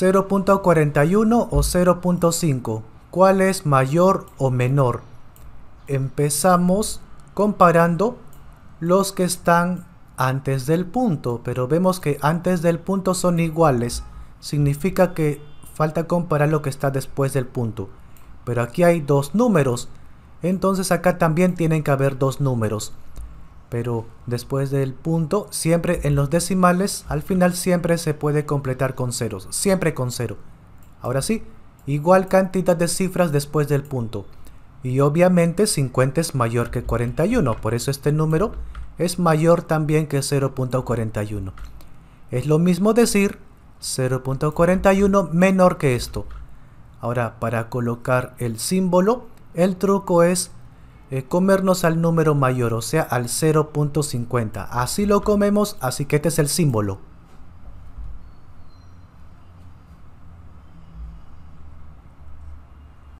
0.41 o 0.5. ¿Cuál es mayor o menor? Empezamos comparando los que están antes del punto, pero vemos que antes del punto son iguales. Significa que falta comparar lo que está después del punto. Pero aquí hay dos números, entonces acá también tienen que haber dos números pero después del punto, siempre en los decimales, al final siempre se puede completar con ceros, siempre con cero. Ahora sí, igual cantidad de cifras después del punto. Y obviamente 50 es mayor que 41, por eso este número es mayor también que 0.41. Es lo mismo decir 0.41 menor que esto. Ahora, para colocar el símbolo, el truco es eh, comernos al número mayor, o sea, al 0.50. Así lo comemos, así que este es el símbolo.